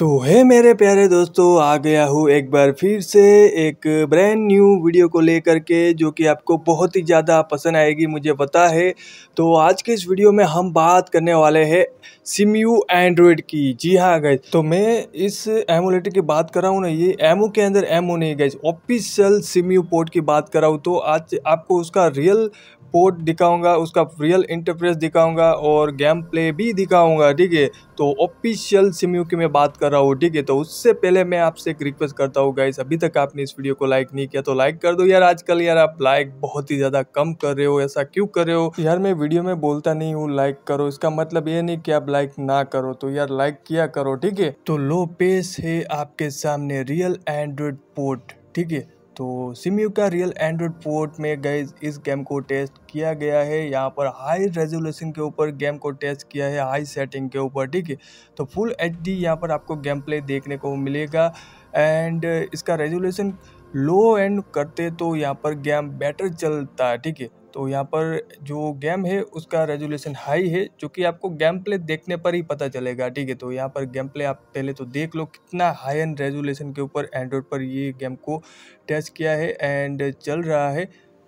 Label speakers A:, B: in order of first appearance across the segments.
A: तो है मेरे प्यारे दोस्तों आ गया हूँ एक बार फिर से एक ब्रैंड न्यू वीडियो को लेकर के जो कि आपको बहुत ही ज़्यादा पसंद आएगी मुझे पता है तो आज के इस वीडियो में हम बात करने वाले हैं सिम यू एंड्रॉयड की जी हाँ गैस तो मैं इस एमुलेटर e की बात कर रहा हूँ ना ये एमओ के अंदर एमओ नहीं guys official SIM you port की बात कर रहा हूँ तो आज आपको उसका रियल पोर्ट दिखाऊंगा उसका रियल इंटरप्रेस दिखाऊंगा और गेम प्ले भी दिखाऊंगा ठीक है तो ऑफिशियल सिम्यू की मैं बात कर रहा हूँ ठीक है तो उससे पहले मैं आपसे एक रिक्वेस्ट करता हूँ गाइस अभी तक आपने इस वीडियो को लाइक नहीं किया तो लाइक कर दो यार आजकल यार आप लाइक बहुत ही ज़्यादा कम कर रहे हो ऐसा क्यों कर रहे हो यार मैं वीडियो में बोलता नहीं हूँ लाइक करो इसका मतलब ये नहीं कि आप लाइक ना करो तो यार लाइक किया करो ठीक है तो लो पेस है आपके सामने रियल एंड्रॉइड पोर्ट ठीक है तो सिमयू का रियल एंड्रॉयड पोर्ट में गए इस गेम को टेस्ट किया गया है यहाँ पर हाई रेजोल्यूशन के ऊपर गेम को टेस्ट किया है हाई सेटिंग के ऊपर ठीक है तो फुल एच डी यहाँ पर आपको गेम प्ले देखने को मिलेगा एंड uh, इसका रेजोल्यूशन लो एंड करते तो यहाँ पर गेम बेटर चलता है ठीक है तो यहाँ पर जो गेम है उसका रेजोल्यूशन हाई है जो कि आपको गेम प्ले देखने पर ही पता चलेगा ठीक है तो यहाँ पर गेम प्ले आप पहले तो देख लो कितना हाई एंड रेजोल्यूशन के ऊपर एंड्रॉयड पर ये गेम को टेस्ट किया है एंड चल रहा है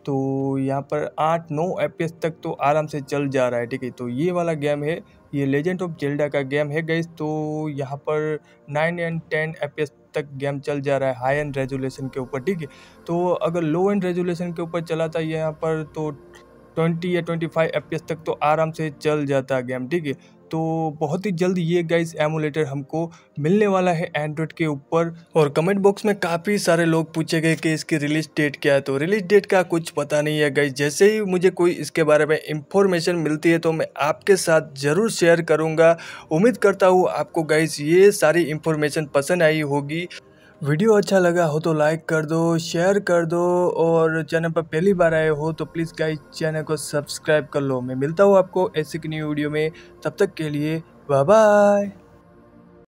A: तो यहाँ पर आठ नौ एफ तक तो आराम से चल जा रहा है ठीक है तो ये वाला गेम है ये लेजेंड ऑफ जेल्डा का गेम है गैस तो यहाँ पर नाइन एंड टेन एफ तक गेम चल जा रहा है हाई एंड रेजुलेशन के ऊपर ठीक है तो अगर लो एंड रेजुलेशन के ऊपर चला था यहाँ पर तो ट्वेंटी या ट्वेंटी फाइव तक तो आराम से चल जाता है गेम ठीक है तो बहुत ही जल्द ये गाइस एमुलेटर हमको मिलने वाला है एंड्रॉयड के ऊपर और कमेंट बॉक्स में काफ़ी सारे लोग पूछे गए कि इसकी रिलीज डेट क्या है तो रिलीज डेट का कुछ पता नहीं है गाइस जैसे ही मुझे कोई इसके बारे में इंफॉर्मेशन मिलती है तो मैं आपके साथ ज़रूर शेयर करूँगा उम्मीद करता हूँ आपको गाइस ये सारी इंफॉर्मेशन पसंद आई होगी वीडियो अच्छा लगा हो तो लाइक कर दो शेयर कर दो और चैनल पर पहली बार आए हो तो प्लीज़ गाइस चैनल को सब्सक्राइब कर लो मैं मिलता हूँ आपको ऐसे की न्यू वीडियो में तब तक के लिए बाय बाय